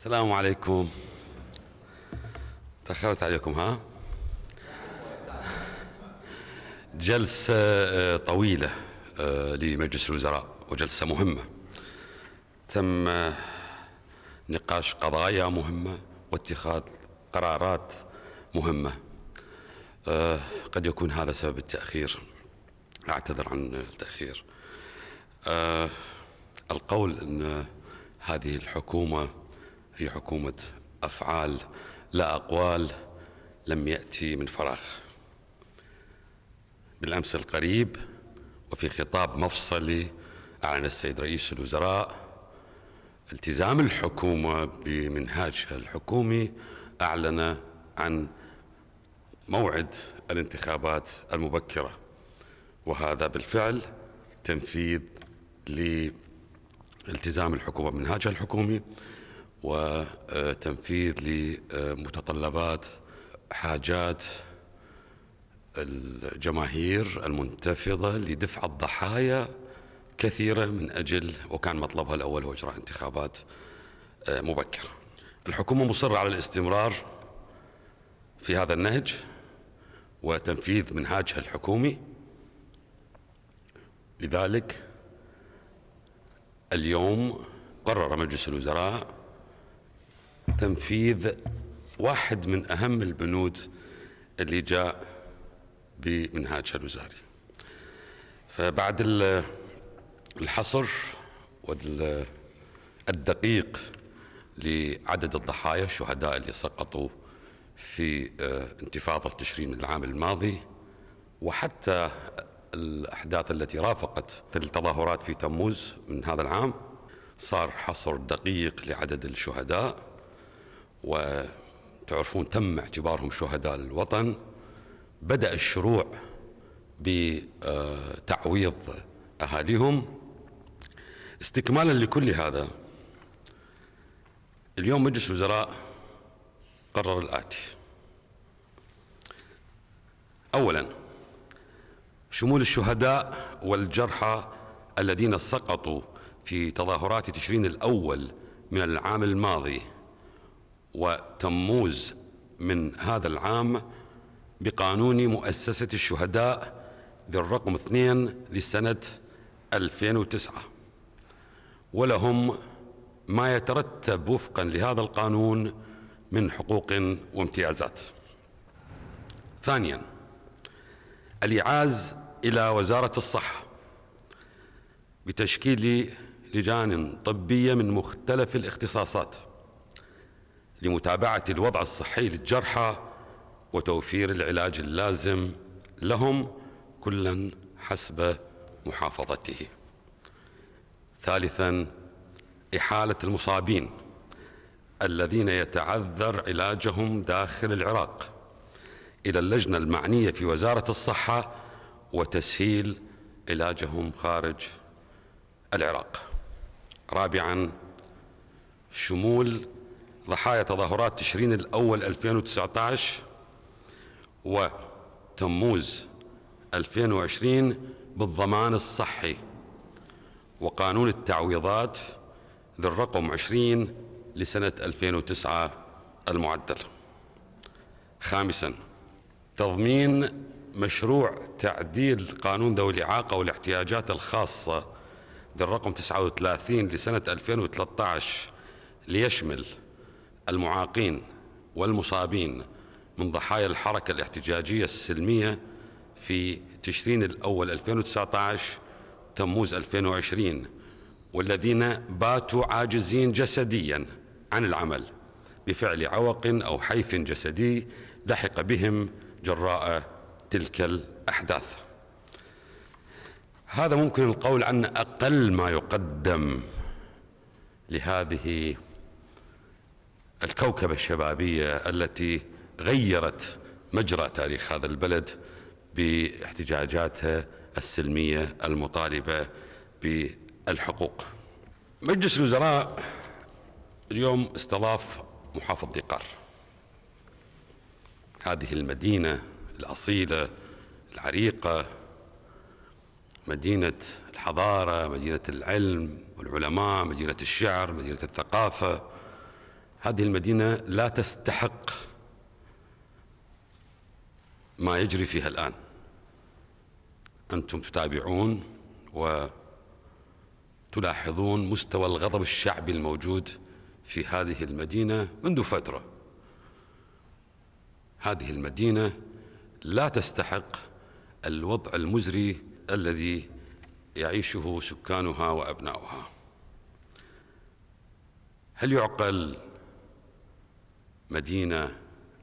السلام عليكم تأخرت عليكم ها جلسة آه، طويلة آه، لمجلس الوزراء وجلسة مهمة تم آه، نقاش قضايا مهمة واتخاذ قرارات مهمة قد يكون هذا سبب التأخير أعتذر عن التأخير القول أن هذه الحكومة هي حكومة أفعال لا أقوال لم يأتي من فراغ بالأمس القريب وفي خطاب مفصلي أعلن السيد رئيس الوزراء التزام الحكومة بمنهاجها الحكومي أعلن عن موعد الانتخابات المبكرة وهذا بالفعل تنفيذ لالتزام الحكومة بمنهاجها الحكومي وتنفيذ لمتطلبات حاجات الجماهير المنتفضة لدفع الضحايا كثيرة من أجل وكان مطلبها الأول هو إجراء انتخابات آه، مبكرة الحكومة مصرة على الاستمرار في هذا النهج وتنفيذ منهاجها الحكومي لذلك اليوم قرر مجلس الوزراء تنفيذ واحد من أهم البنود اللي جاء بمنهاج الوزاري فبعد الحصر والدقيق لعدد الضحايا الشهداء اللي سقطوا في آه، انتفاضة تشرين العام الماضي وحتى الأحداث التي رافقت التظاهرات في تموز من هذا العام صار حصر دقيق لعدد الشهداء وتعرفون تم اعتبارهم شهداء الوطن بدأ الشروع بتعويض أهاليهم استكمالا لكل هذا اليوم مجلس الوزراء قرر الآتي أولا شمول الشهداء والجرحى الذين سقطوا في تظاهرات تشرين الأول من العام الماضي وتموز من هذا العام بقانون مؤسسة الشهداء ذي الرقم اثنين لسنة 2009 ولهم ما يترتب وفقا لهذا القانون من حقوق وامتيازات ثانيا الإعاز إلى وزارة الصحة بتشكيل لجان طبية من مختلف الاختصاصات لمتابعة الوضع الصحي للجرحى وتوفير العلاج اللازم لهم كلا حسب محافظته ثالثا إحالة المصابين الذين يتعذر علاجهم داخل العراق إلى اللجنة المعنية في وزارة الصحة وتسهيل علاجهم خارج العراق رابعا شمول ضحايا تظاهرات تشرين الأول 2019 وتموز 2020 بالضمان الصحي وقانون التعويضات ذي الرقم 20 لسنة 2009 المعدل خامساً تضمين مشروع تعديل قانون ذوي الإعاقة والاحتياجات الخاصة بالرقم 39 لسنة 2013 ليشمل المعاقين والمصابين من ضحايا الحركة الاحتجاجية السلمية في تشرين الأول 2019 تموز 2020 والذين باتوا عاجزين جسديا عن العمل بفعل عوق أو حيث جسدي لحق بهم جراء تلك الأحداث هذا ممكن القول عن أقل ما يقدم لهذه الكوكبة الشبابية التي غيرت مجرى تاريخ هذا البلد باحتجاجاتها السلمية المطالبة بالحقوق مجلس الوزراء اليوم استضاف محافظ دقار هذه المدينة الأصيلة العريقة مدينة الحضارة مدينة العلم والعلماء مدينة الشعر مدينة الثقافة هذه المدينة لا تستحق ما يجري فيها الآن أنتم تتابعون وتلاحظون مستوى الغضب الشعبي الموجود في هذه المدينة منذ فترة هذه المدينة لا تستحق الوضع المزري الذي يعيشه سكانها وأبناؤها هل يعقل مدينة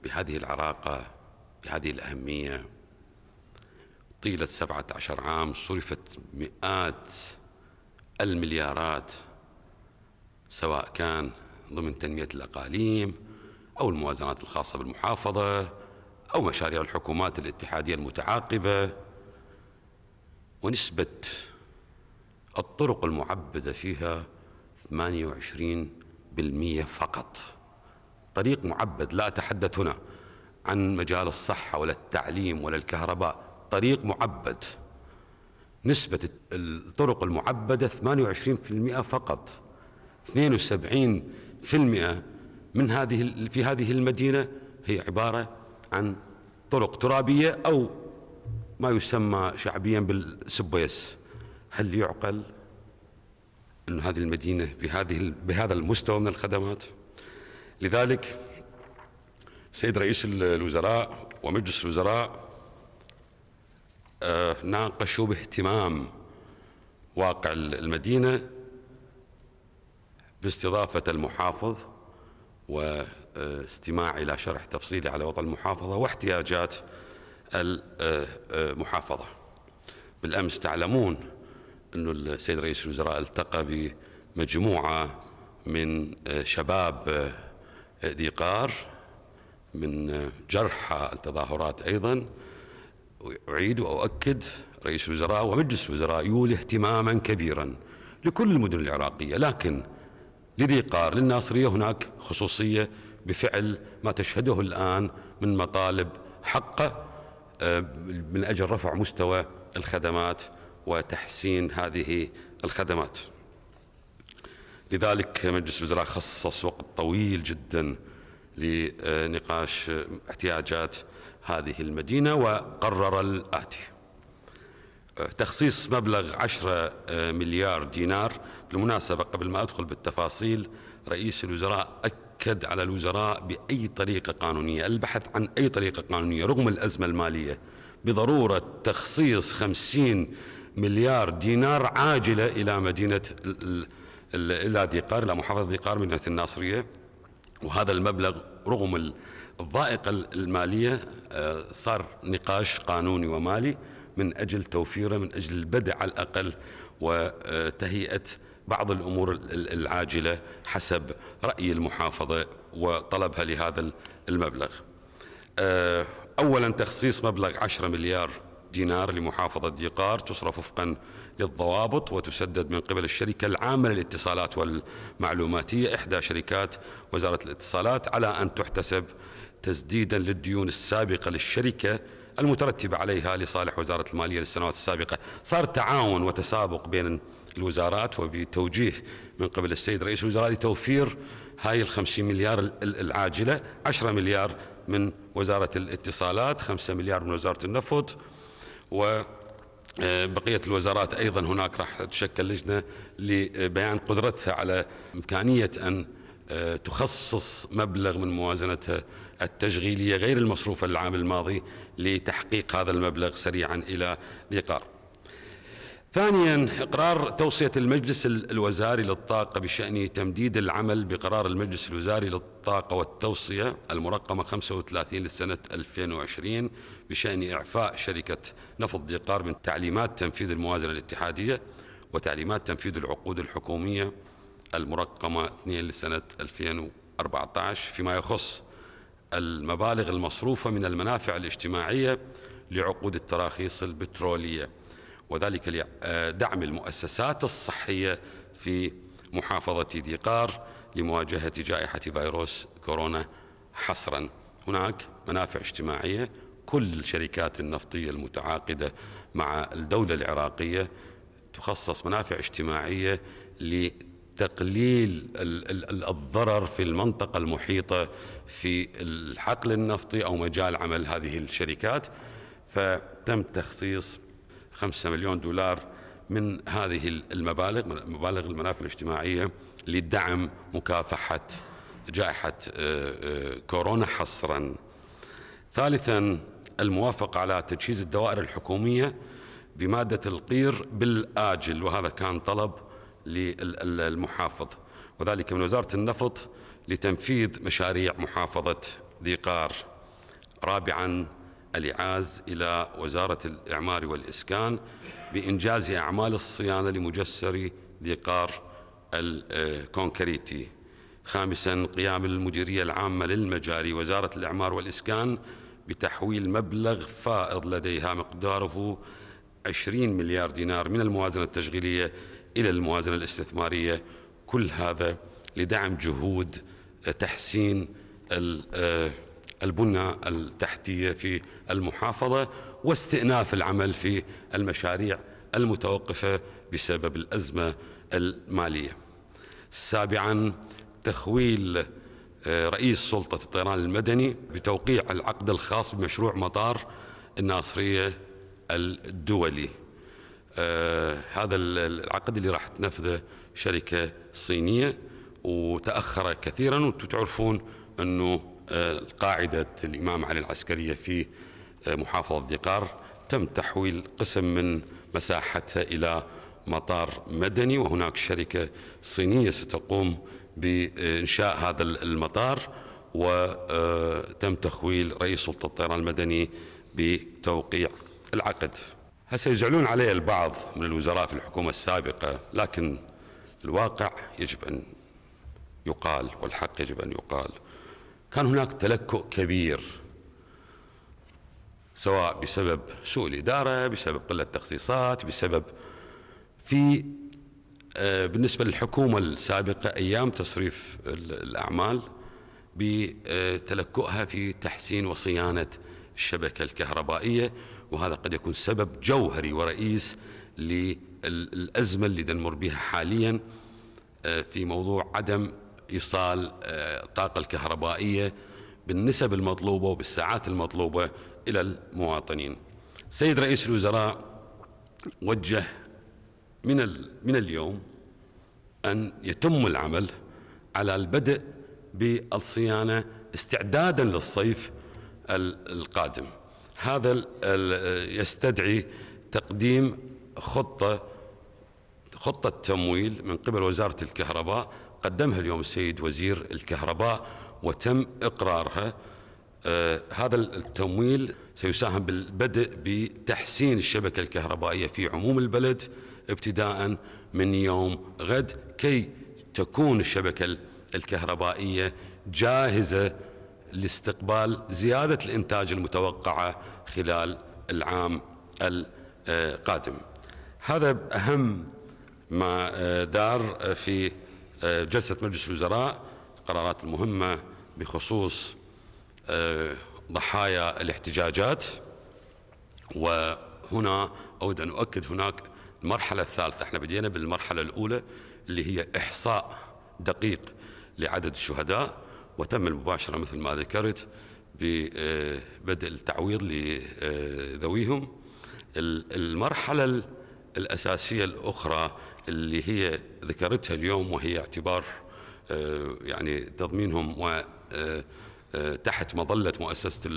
بهذه العراقة بهذه الأهمية طيلة سبعة عشر عام صرفت مئات المليارات سواء كان ضمن تنمية الأقاليم أو الموازنات الخاصة بالمحافظة أو مشاريع الحكومات الاتحادية المتعاقبة ونسبة الطرق المعبدة فيها 28% فقط طريق معبد لا أتحدث هنا عن مجال الصحة ولا التعليم ولا الكهرباء طريق معبد نسبة الطرق المعبدة 28% فقط 72% من هذه في هذه المدينة هي عبارة عن طرق ترابية أو ما يسمى شعبيا بالسبويس هل يعقل أن هذه المدينة بهذه بهذا المستوى من الخدمات؟ لذلك سيد رئيس الوزراء ومجلس الوزراء آه، ناقشوا باهتمام واقع المدينة باستضافة المحافظ واستماع إلى شرح تفصيلي على وضع المحافظة واحتياجات المحافظة آه، آه، بالأمس تعلمون أن السيد رئيس الوزراء التقى بمجموعة من شباب قار من جرحى التظاهرات أيضا أعيد وأؤكد رئيس الوزراء ومجلس الوزراء يولي اهتماما كبيرا لكل المدن العراقية لكن لذيقار للناصرية هناك خصوصية بفعل ما تشهده الآن من مطالب حقه آه، من أجل رفع مستوى الخدمات وتحسين هذه الخدمات لذلك مجلس الوزراء خصص وقت طويل جدا لنقاش احتياجات هذه المدينة وقرر الآتي تخصيص مبلغ 10 مليار دينار بالمناسبة قبل ما أدخل بالتفاصيل رئيس الوزراء أكد على الوزراء بأي طريقة قانونية البحث عن أي طريقة قانونية رغم الأزمة المالية بضرورة تخصيص 50 مليار دينار عاجلة إلى مدينة إلى ديقار إلى محافظة ديقار مدينه الناصرية وهذا المبلغ رغم الضائقة المالية آه، صار نقاش قانوني ومالي من أجل توفيره من أجل البدء على الأقل وتهيئة بعض الأمور العاجلة حسب رأي المحافظة وطلبها لهذا المبلغ آه، أولا تخصيص مبلغ 10 مليار دينار لمحافظة ديقار تصرف وفقا للضوابط وتسدد من قبل الشركة العامة للاتصالات والمعلوماتية إحدى شركات وزارة الاتصالات على أن تحتسب تسديدا للديون السابقة للشركة المترتبة عليها لصالح وزارة المالية للسنوات السابقة صار تعاون وتسابق بين الوزارات وبتوجيه من قبل السيد رئيس الوزراء لتوفير هاي الخمسين مليار العاجلة عشرة مليار من وزارة الاتصالات خمسة مليار من وزارة النفط و آه، بقية الوزارات أيضا هناك راح تشكل لجنة لبيان قدرتها على إمكانية أن آه، تخصص مبلغ من موازنتها التشغيلية غير المصروفة العام الماضي لتحقيق هذا المبلغ سريعا إلى الإيقار ثانيا اقرار توصيه المجلس الوزاري للطاقه بشان تمديد العمل بقرار المجلس الوزاري للطاقه والتوصيه المرقمه 35 لسنه 2020 بشان اعفاء شركه نفط ديقار من تعليمات تنفيذ الموازنه الاتحاديه وتعليمات تنفيذ العقود الحكوميه المرقمه 2 لسنه 2014 فيما يخص المبالغ المصروفه من المنافع الاجتماعيه لعقود التراخيص البتروليه وذلك لدعم المؤسسات الصحية في محافظة ديقار لمواجهة جائحة فيروس كورونا حصرا هناك منافع اجتماعية كل الشركات النفطية المتعاقدة مع الدولة العراقية تخصص منافع اجتماعية لتقليل الضرر في المنطقة المحيطة في الحقل النفطي أو مجال عمل هذه الشركات فتم تخصيص 5 مليون دولار من هذه المبالغ مبالغ المنافع الاجتماعية لدعم مكافحة جائحة آه، آه، كورونا حصرا ثالثا الموافقة على تجهيز الدوائر الحكومية بمادة القير بالآجل وهذا كان طلب للمحافظ وذلك من وزارة النفط لتنفيذ مشاريع محافظة ذي قار رابعا الإعاز إلى وزارة الإعمار والإسكان بإنجاز أعمال الصيانة لمجسر ذي قار الكونكريتي خامسا قيام المديرية العامة للمجاري وزارة الإعمار والإسكان بتحويل مبلغ فائض لديها مقداره 20 مليار دينار من الموازنة التشغيلية إلى الموازنة الاستثمارية كل هذا لدعم جهود تحسين آه، البنى التحتية في المحافظة واستئناف العمل في المشاريع المتوقفة بسبب الأزمة المالية سابعا تخويل آه، رئيس سلطة الطيران المدني بتوقيع العقد الخاص بمشروع مطار الناصرية الدولي آه هذا العقد اللي راح تنفذه شركة صينية وتأخر كثيرا وانتم تعرفون أنه قاعدة الإمام علي العسكرية في آه، محافظة ذقار تم تحويل قسم من مساحتها إلى مطار مدني وهناك شركة صينية ستقوم بإنشاء هذا المطار وتم آه، تخويل رئيس سلطة الطيران المدني بتوقيع العقد هسه يزعلون عليه البعض من الوزراء في الحكومة السابقة لكن الواقع يجب أن يقال والحق يجب أن يقال كان هناك تلكؤ كبير سواء بسبب سوء الإدارة بسبب قلة تخصيصات بسبب في آه، بالنسبة للحكومة السابقة أيام تصريف الأعمال بتلكؤها في تحسين وصيانة الشبكة الكهربائية وهذا قد يكون سبب جوهري ورئيس للأزمة اللي نمر بها حاليا آه، في موضوع عدم إيصال الطاقة آه، الكهربائية بالنسب المطلوبة وبالساعات المطلوبة إلى المواطنين سيد رئيس الوزراء وجه من, من اليوم أن يتم العمل على البدء بالصيانة استعدادا للصيف القادم هذا يستدعي تقديم خطة خطة تمويل من قبل وزارة الكهرباء قدمها اليوم السيد وزير الكهرباء وتم إقرارها آه، هذا التمويل سيساهم بالبدء بتحسين الشبكة الكهربائية في عموم البلد ابتداء من يوم غد كي تكون الشبكة الكهربائية جاهزة لاستقبال زيادة الإنتاج المتوقعة خلال العام القادم هذا أهم ما آه، دار آه، في جلسة مجلس الوزراء قرارات المهمة بخصوص آه، ضحايا الاحتجاجات وهنا أود أن أؤكد هناك المرحلة الثالثة احنا بدينا بالمرحلة الأولى اللي هي إحصاء دقيق لعدد الشهداء وتم المباشرة مثل ما ذكرت ببدء آه، التعويض لذويهم المرحلة الأساسية الأخرى اللي هي ذكرتها اليوم وهي اعتبار آه، يعني تضمينهم و آه، آه، تحت مظلة مؤسسة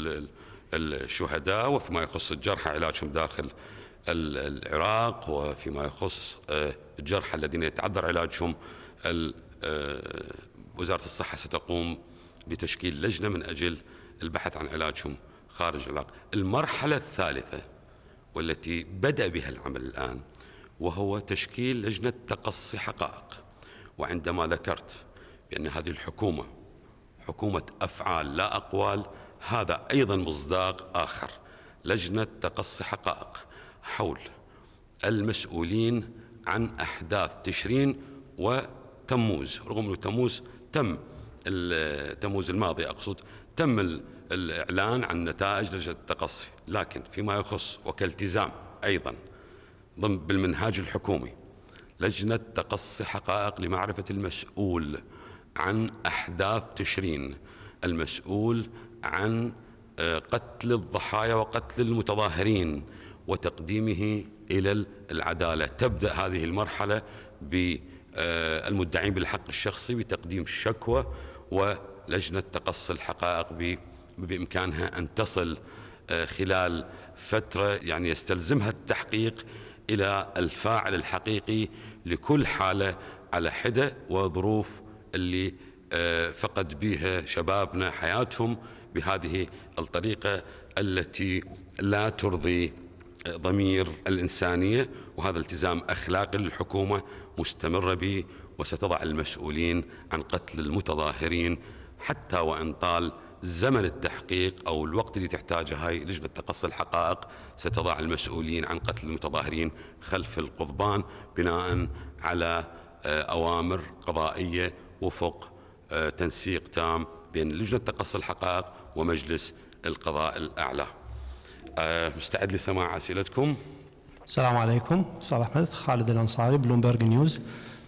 الشهداء وفيما يخص الجرحى علاجهم داخل العراق وفيما يخص الجرحى الذين يتعذر علاجهم وزارة الصحة ستقوم بتشكيل لجنة من أجل البحث عن علاجهم خارج العراق المرحلة الثالثة والتي بدأ بها العمل الآن وهو تشكيل لجنة تقصي حقائق وعندما ذكرت بأن هذه الحكومة حكومة أفعال لا أقوال هذا أيضا مصداق آخر لجنة تقصي حقائق حول المسؤولين عن أحداث تشرين وتموز رغم أنه تموز تم تموز الماضي أقصد تم الإعلان عن نتائج لجنة التقصي لكن فيما يخص وكالتزام أيضا ضمن بالمنهاج الحكومي لجنة تقصي حقائق لمعرفة المسؤول عن أحداث تشرين المسؤول عن آه، قتل الضحايا وقتل المتظاهرين وتقديمه إلى العدالة تبدأ هذه المرحلة بالمدعين آه، بالحق الشخصي بتقديم الشكوى ولجنة تقصي الحقائق بإمكانها أن تصل آه، خلال فترة يعني يستلزمها التحقيق إلى الفاعل الحقيقي لكل حالة على حدة وظروف اللي آه، فقد بها شبابنا حياتهم بهذه الطريقة التي لا ترضي ضمير الإنسانية وهذا التزام أخلاقي للحكومة مستمرة به وستضع المسؤولين عن قتل المتظاهرين حتى وإن طال زمن التحقيق أو الوقت اللي تحتاجه هاي لجنة تقصي الحقائق ستضع المسؤولين عن قتل المتظاهرين خلف القضبان بناء على آه، أوامر قضائية وفق آه، تنسيق تام بين لجنة تقصي الحقائق ومجلس القضاء الأعلى آه، مستعد لسماع أسئلتكم السلام عليكم أستاذ أحمد خالد الأنصاري بلومبرج نيوز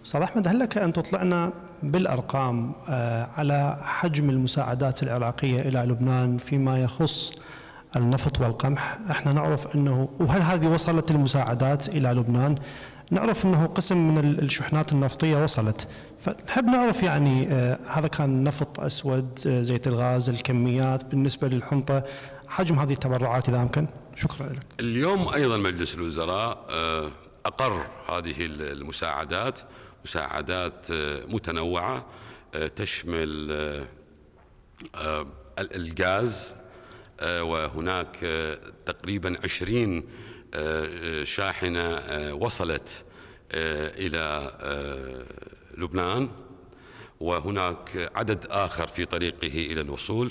استاذ احمد هل لك ان تطلعنا بالارقام آه، على حجم المساعدات العراقيه الى لبنان فيما يخص النفط والقمح احنا نعرف انه وهل هذه وصلت المساعدات الى لبنان نعرف انه قسم من الشحنات النفطيه وصلت فنحب نعرف يعني آه، هذا كان نفط اسود آه، زيت الغاز الكميات بالنسبه للحنطه حجم هذه التبرعات اذا امكن شكرا لك اليوم ايضا مجلس الوزراء اقر هذه المساعدات مساعدات آه، متنوعة آه، تشمل آه، الغاز وهناك تقريبا عشرين شاحنة وصلت إلى لبنان وهناك عدد آخر في طريقه إلى الوصول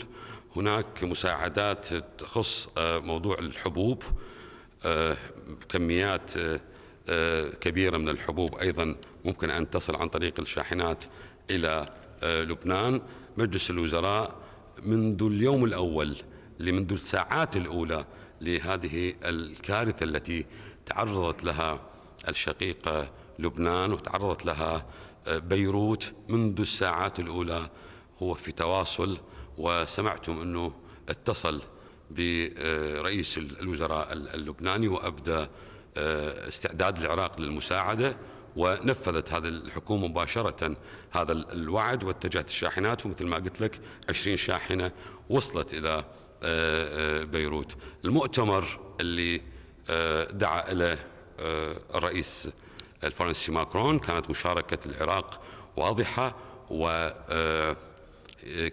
هناك مساعدات تخص موضوع الحبوب كميات آه، كبيرة من الحبوب أيضا ممكن أن تصل عن طريق الشاحنات إلى آه، لبنان مجلس الوزراء منذ اليوم الأول منذ الساعات الأولى لهذه الكارثة التي تعرضت لها الشقيقة لبنان وتعرضت لها آه، بيروت منذ الساعات الأولى هو في تواصل وسمعتم أنه اتصل برئيس الوزراء اللبناني وأبدى آه، استعداد العراق للمساعدة ونفذت هذه الحكومة مباشرة هذا الوعد واتجهت الشاحنات ومثل ما قلت لك 20 شاحنة وصلت إلى آه، آه، بيروت المؤتمر اللي دعا إليه الرئيس الفرنسي ماكرون كانت مشاركة العراق واضحة و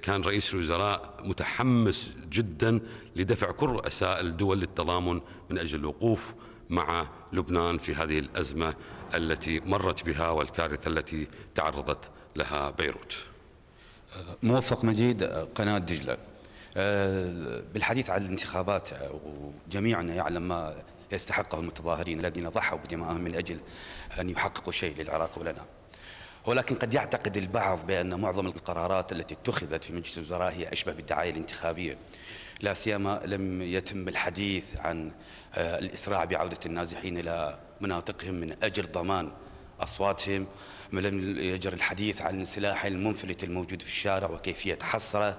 كان رئيس الوزراء متحمس جدا لدفع كل رؤساء الدول للتضامن من اجل الوقوف مع لبنان في هذه الأزمة التي مرت بها والكارثة التي تعرضت لها بيروت موفق مجيد قناة دجلة آه، بالحديث عن الانتخابات آه، وجميعنا يعلم ما يستحقه المتظاهرين الذين ضحوا بدمائهم من أجل أن يحققوا شيء للعراق ولنا ولكن قد يعتقد البعض بأن معظم القرارات التي اتخذت في مجلس الوزراء هي أشبه بالدعاية الانتخابية لا سيما لم يتم الحديث عن آه، الإسراع بعودة النازحين إلى مناطقهم من أجل ضمان أصواتهم لم يجر الحديث عن سلاح المنفلت الموجود في الشارع وكيفية حصره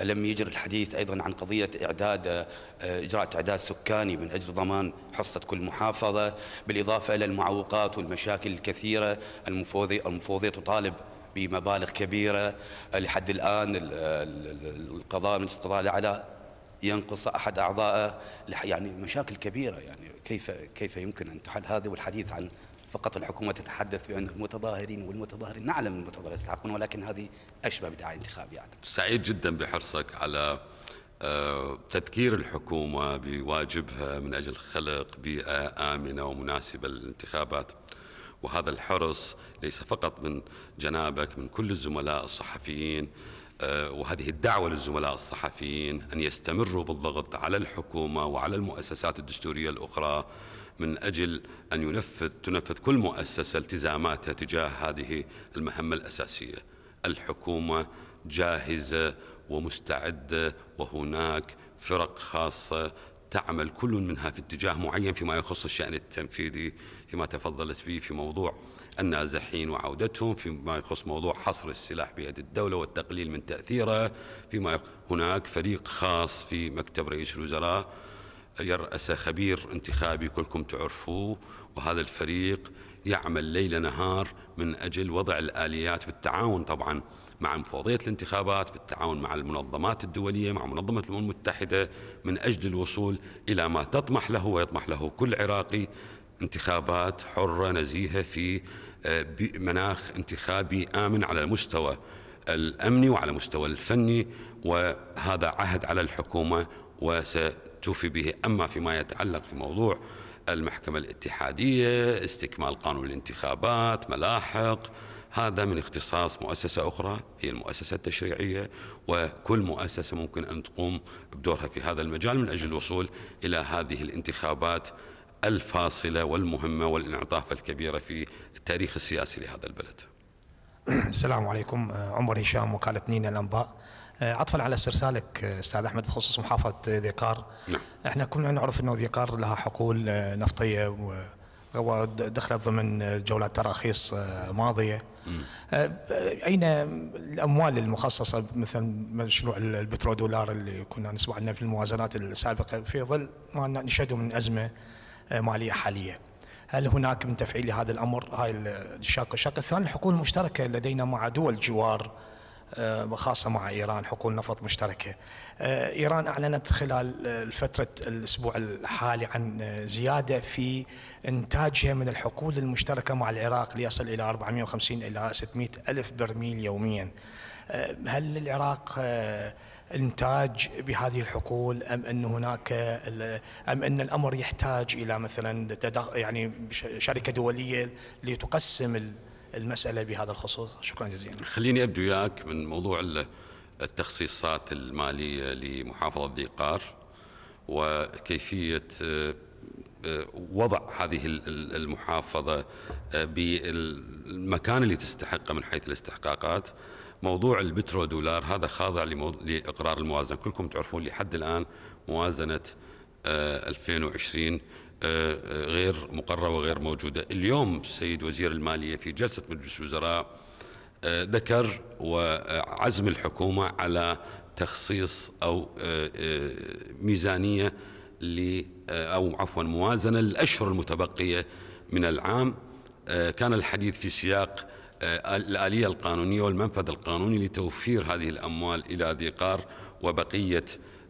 لم يجر الحديث أيضا عن قضية إعداد آه، إجراء إعداد سكاني من أجل ضمان حصة كل محافظة بالإضافة إلى المعوقات والمشاكل الكثيرة المفوضية تطالب بمبالغ كبيرة لحد الآن القضاء مجلس القضاء الأعلى ينقص أحد أعضائه يعني مشاكل كبيرة يعني كيف كيف يمكن أن تحل هذه والحديث عن فقط الحكومة تتحدث بأن المتظاهرين والمتظاهرين نعلم المتظاهرين يستحقون ولكن هذه أشبه بدعاية انتخابية يعني. سعيد جدا بحرصك على آه، تذكير الحكومة بواجبها من أجل خلق بيئة آمنة ومناسبة للانتخابات وهذا الحرص ليس فقط من جنابك من كل الزملاء الصحفيين آه، وهذه الدعوة للزملاء الصحفيين أن يستمروا بالضغط على الحكومة وعلى المؤسسات الدستورية الأخرى من أجل أن ينفذ تنفذ كل مؤسسة التزاماتها تجاه هذه المهمة الأساسية الحكومة جاهزة ومستعدة وهناك فرق خاصة تعمل كل منها في اتجاه معين فيما يخص الشأن التنفيذي فيما تفضلت به في موضوع النازحين وعودتهم فيما يخص موضوع حصر السلاح بيد الدولة والتقليل من تأثيره فيما هناك فريق خاص في مكتب رئيس الوزراء يرأسه خبير انتخابي كلكم تعرفوه وهذا الفريق يعمل ليل نهار من أجل وضع الآليات بالتعاون طبعا مع مفوضية الانتخابات بالتعاون مع المنظمات الدولية مع منظمة الأمم المتحدة من أجل الوصول إلى ما تطمح له ويطمح له كل عراقي انتخابات حرة نزيهة في آه، مناخ انتخابي آمن على المستوى الأمني وعلى المستوى الفني وهذا عهد على الحكومة وستوفي به أما فيما يتعلق في موضوع المحكمة الاتحادية استكمال قانون الانتخابات ملاحق هذا من اختصاص مؤسسة أخرى هي المؤسسة التشريعية وكل مؤسسة ممكن أن تقوم بدورها في هذا المجال من أجل الوصول إلى هذه الانتخابات الفاصلة والمهمة والانعطاف الكبيرة في التاريخ السياسي لهذا البلد السلام عليكم آه، عمر هشام وكالة نينا الأنباء آه، عطفا على استرسالك آه، استاذ احمد بخصوص محافظه ذيقار نعم. احنا كنا نعرف انه ذيقار لها حقول نفطيه ودخلت ضمن جولات تراخيص ماضيه مم. اين الاموال المخصصه مثل مشروع البترودولار اللي كنا نسمع عنه في الموازنات السابقه في ظل ما نشهده من ازمه ماليه حاليه. هل هناك من تفعيل لهذا الامر هاي الشق، الشق الثاني الحقول المشتركه لدينا مع دول جوار آه، وخاصه مع ايران حقول نفط مشتركه. آه، ايران اعلنت خلال فتره الاسبوع الحالي عن زياده في انتاجها من الحقول المشتركه مع العراق ليصل الى 450 الى 600 الف برميل يوميا. آه، هل العراق آه، انتاج بهذه الحقول ام ان هناك ام ان الامر يحتاج الى مثلا يعني شركه دوليه لتقسم المساله بهذا الخصوص شكرا جزيلا خليني ابدو وياك من موضوع التخصيصات الماليه لمحافظه ذي قار وكيفيه آه، وضع هذه المحافظه بالمكان اللي تستحقه من حيث الاستحقاقات موضوع البترو دولار هذا خاضع لاقرار الموازنه كلكم تعرفون لحد الان موازنه 2020 آه، آه، آه، غير مقرره وغير موجوده اليوم السيد وزير الماليه في جلسه مجلس الوزراء ذكر وعزم الحكومه على تخصيص او ميزانيه او عفوا موازنه للاشهر المتبقيه من العام كان الحديث في سياق الآلية القانونية والمنفذ القانوني لتوفير هذه الأموال إلى ذي قار وبقية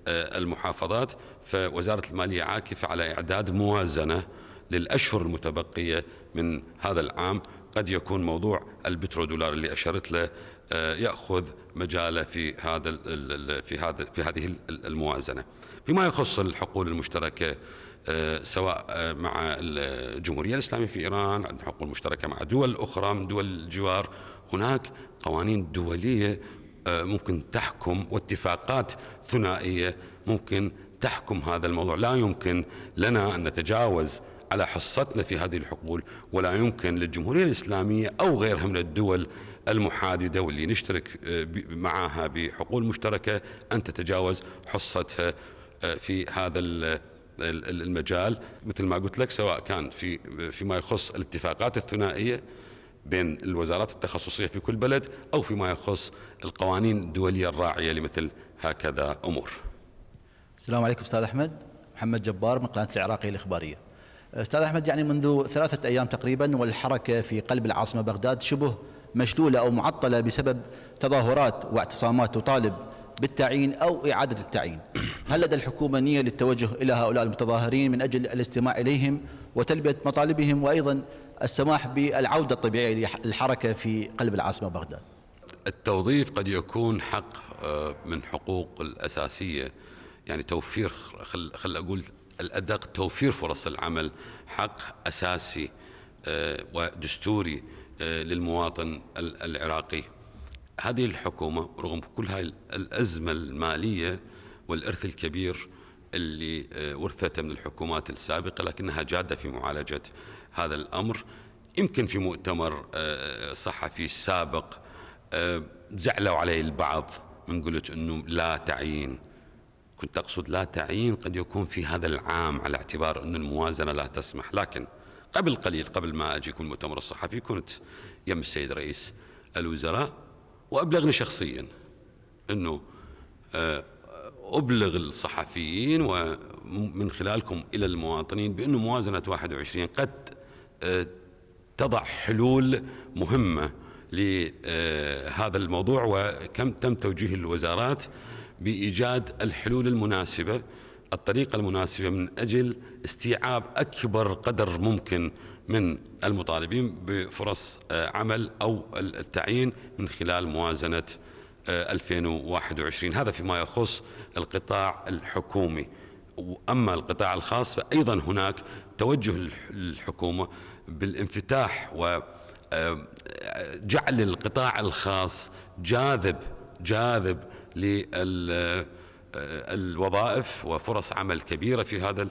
آه، المحافظات فوزارة المالية عاكفة على إعداد موازنة للأشهر المتبقية من هذا العام قد يكون موضوع البترودولار اللي أشرت له آه، يأخذ مجاله في هذا في هذا في هذه الموازنة فيما يخص الحقول المشتركة آه، سواء آه، مع الجمهورية الإسلامية في إيران عندنا حقوق مشتركة مع دول أخرى من دول الجوار هناك قوانين دولية آه، ممكن تحكم واتفاقات ثنائية ممكن تحكم هذا الموضوع لا يمكن لنا أن نتجاوز على حصتنا في هذه الحقول ولا يمكن للجمهورية الإسلامية أو غيرها من الدول المحاددة واللي نشترك معها بحقول مشتركة أن تتجاوز حصتها في هذا المجال مثل ما قلت لك سواء كان في فيما يخص الاتفاقات الثنائيه بين الوزارات التخصصيه في كل بلد او فيما يخص القوانين الدوليه الراعيه لمثل هكذا امور. السلام عليكم استاذ احمد، محمد جبار من قناه العراقيه الاخباريه. استاذ احمد يعني منذ ثلاثه ايام تقريبا والحركه في قلب العاصمه بغداد شبه مشلوله او معطله بسبب تظاهرات واعتصامات تطالب بالتعيين أو إعادة التعيين هل لدى الحكومة نية للتوجه إلى هؤلاء المتظاهرين من أجل الاستماع إليهم وتلبية مطالبهم وأيضا السماح بالعودة الطبيعية للحركة في قلب العاصمة بغداد التوظيف قد يكون حق آه، من حقوق الأساسية يعني توفير خل, خل أقول الأدق توفير فرص العمل حق أساسي آه، ودستوري آه، للمواطن العراقي هذه الحكومة رغم كل هاي الأزمة المالية والإرث الكبير اللي آه، ورثته من الحكومات السابقة لكنها جادة في معالجة هذا الأمر يمكن في مؤتمر آه، آه، صحفي سابق زعلوا عليه البعض من قلت أنه لا تعيين كنت أقصد لا تعيين قد يكون في هذا العام على اعتبار أن الموازنة لا تسمح لكن قبل قليل قبل ما أجيكم المؤتمر الصحفي كنت يم السيد رئيس الوزراء وأبلغني شخصيا أنه آه، أبلغ الصحفيين ومن خلالكم إلى المواطنين بأنه موازنة 21 قد آه، تضع حلول مهمة لهذا آه، الموضوع وكم تم توجيه الوزارات بإيجاد الحلول المناسبة الطريقة المناسبة من أجل استيعاب أكبر قدر ممكن من المطالبين بفرص آه، عمل أو التعيين من خلال موازنة 2021 آه، هذا فيما يخص القطاع الحكومي وأما القطاع الخاص فأيضا هناك توجه الحكومة بالانفتاح وجعل آه، القطاع الخاص جاذب جاذب لل آه، الوظائف وفرص عمل كبيرة في هذا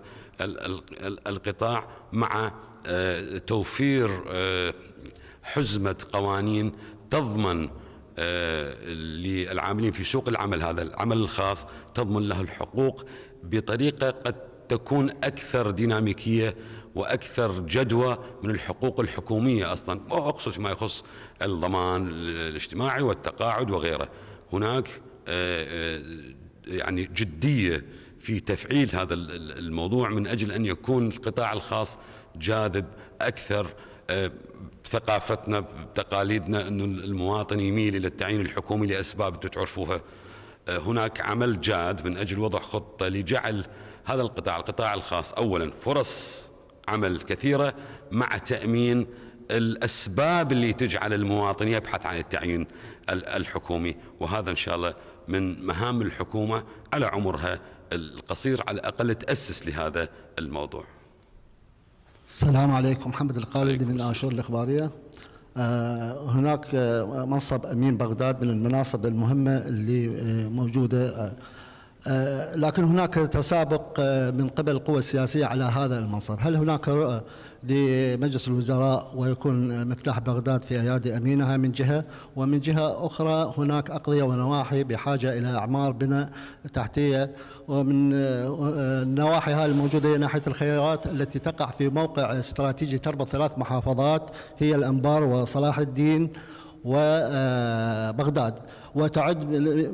القطاع مع آه، توفير آه، حزمة قوانين تضمن للعاملين في سوق العمل هذا العمل الخاص تضمن له الحقوق بطريقة قد تكون أكثر ديناميكية واكثر جدوى من الحقوق الحكوميه اصلا واقصد فيما يخص الضمان الاجتماعي والتقاعد وغيره هناك يعني جدية في تفعيل هذا الموضوع من أجل أن يكون القطاع الخاص جاذب أكثر بثقافتنا آه، بتقاليدنا أن المواطن يميل إلى التعيين الحكومي لأسباب أنتم تعرفوها آه، هناك عمل جاد من أجل وضع خطة لجعل هذا القطاع القطاع الخاص أولا فرص عمل كثيرة مع تأمين الأسباب اللي تجعل المواطن يبحث عن التعيين الحكومي وهذا إن شاء الله من مهام الحكومة على عمرها القصير على الأقل تأسس لهذا الموضوع السلام عليكم محمد القالدي من الأنشور الإخبارية آه، هناك آه، منصب أمين بغداد من المناصب المهمة اللي آه، موجودة آه، لكن هناك تسابق آه، من قبل القوى السياسية على هذا المنصب هل هناك رؤى لمجلس الوزراء ويكون مفتاح بغداد في أيادي أمينها من جهة ومن جهة أخرى هناك أقضية ونواحي بحاجة إلى أعمار بناء تحتية ومن النواحي آه، هذه الموجودة هي ناحية الخيرات التي تقع في موقع استراتيجي تربط ثلاث محافظات هي الأنبار وصلاح الدين وبغداد وتعد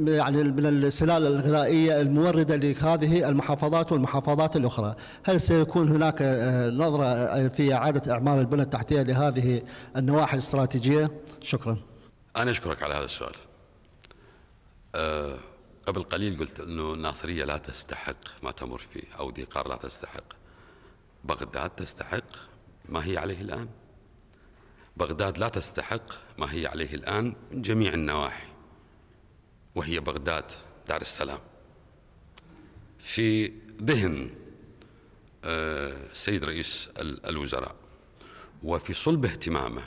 يعني من السلال الغذائيه المورده لهذه المحافظات والمحافظات الاخرى، هل سيكون هناك آه، نظره آه، في اعاده اعمار البنى التحتيه لهذه النواحي الاستراتيجيه؟ شكرا. انا اشكرك على هذا السؤال. آه، قبل قليل قلت انه الناصريه لا تستحق ما تمر فيه او ذي قار لا تستحق. بغداد تستحق ما هي عليه الان. بغداد لا تستحق ما هي عليه الان من جميع النواحي وهي بغداد دار السلام في ذهن السيد آه، رئيس الوزراء وفي صلب اهتمامه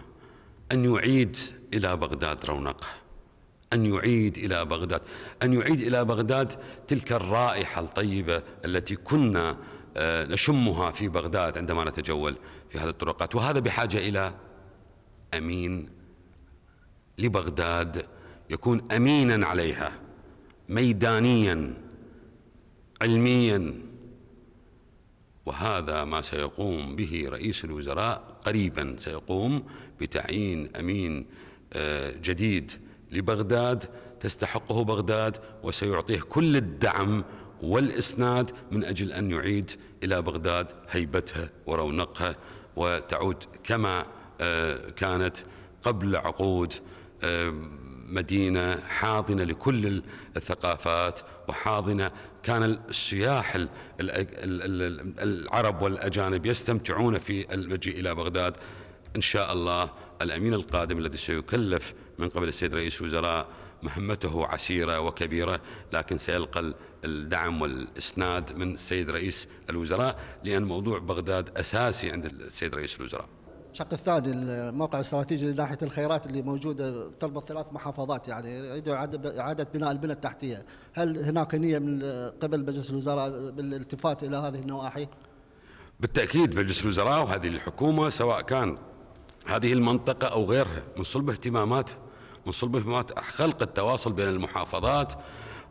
أن يعيد إلى بغداد رونقه أن يعيد إلى بغداد أن يعيد إلى بغداد تلك الرائحة الطيبة التي كنا آه، نشمها في بغداد عندما نتجول في هذه الطرقات وهذا بحاجة إلى أمين لبغداد يكون امينا عليها ميدانيا علميا وهذا ما سيقوم به رئيس الوزراء قريبا سيقوم بتعيين امين آه، جديد لبغداد تستحقه بغداد وسيعطيه كل الدعم والاسناد من اجل ان يعيد الى بغداد هيبتها ورونقها وتعود كما آه، كانت قبل عقود مدينة حاضنة لكل الثقافات وحاضنة كان السياح العرب والأجانب يستمتعون في المجيء إلى بغداد إن شاء الله الأمين القادم الذي سيكلف من قبل السيد رئيس الوزراء مهمته عسيرة وكبيرة لكن سيلقى الدعم والإسناد من السيد رئيس الوزراء لأن موضوع بغداد أساسي عند السيد رئيس الوزراء الشق الثاني الموقع الاستراتيجي لناحيه الخيرات اللي موجوده تربط ثلاث محافظات يعني يريدوا اعاده بناء البنى التحتيه، هل هناك نيه من قبل مجلس الوزراء بالالتفات الى هذه النواحي؟ بالتاكيد مجلس الوزراء وهذه الحكومه سواء كان هذه المنطقه او غيرها من صلب اهتمامات من صلب اهتمامات خلق التواصل بين المحافظات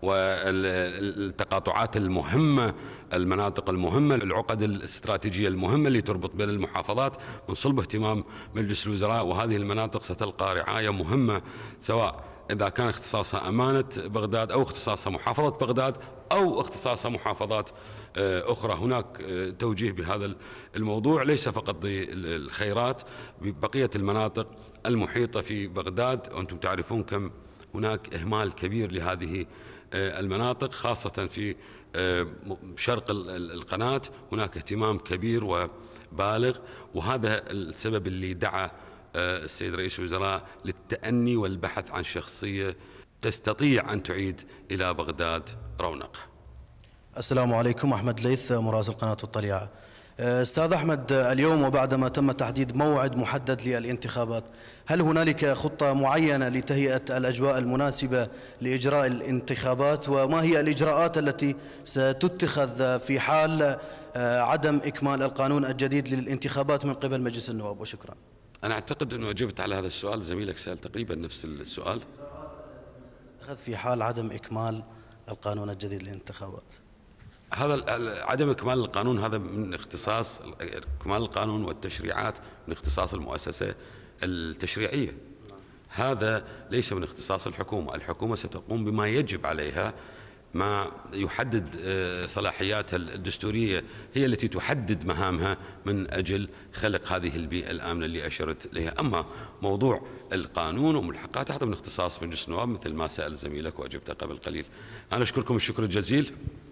والتقاطعات المهمة المناطق المهمة العقد الاستراتيجية المهمة اللي تربط بين المحافظات من صلب اهتمام مجلس الوزراء وهذه المناطق ستلقى رعاية مهمة سواء إذا كان اختصاصها أمانة بغداد أو اختصاصها محافظة بغداد أو اختصاصها محافظات آه، أخرى هناك آه، توجيه بهذا الموضوع ليس فقط الخيرات ببقية المناطق المحيطة في بغداد وأنتم تعرفون كم هناك إهمال كبير لهذه آه، المناطق خاصة في آه، شرق القناة هناك اهتمام كبير وبالغ وهذا السبب اللي دعا آه، السيد رئيس الوزراء للتأني والبحث عن شخصية تستطيع أن تعيد إلى بغداد رونقها السلام عليكم أحمد ليث مراسل قناة الطليعة آه، استاذ احمد آه، اليوم وبعدما تم تحديد موعد محدد للانتخابات هل هنالك خطه معينه لتهيئه الاجواء المناسبه لاجراء الانتخابات وما هي الاجراءات التي ستتخذ في حال آه، عدم اكمال القانون الجديد للانتخابات من قبل مجلس النواب وشكرا انا اعتقد انه اجبت على هذا السؤال زميلك سال تقريبا نفس السؤال اخذ في حال عدم اكمال القانون الجديد للانتخابات هذا عدم اكمال القانون هذا من اختصاص اكمال القانون والتشريعات من اختصاص المؤسسه التشريعيه هذا ليس من اختصاص الحكومه الحكومه ستقوم بما يجب عليها ما يحدد آه، صلاحياتها الدستوريه هي التي تحدد مهامها من اجل خلق هذه البيئه الامنه اللي اشرت اليها، اما موضوع القانون وملحقاته هذا من اختصاص مجلس النواب مثل ما سال زميلك واجبته قبل قليل. انا اشكركم الشكر الجزيل.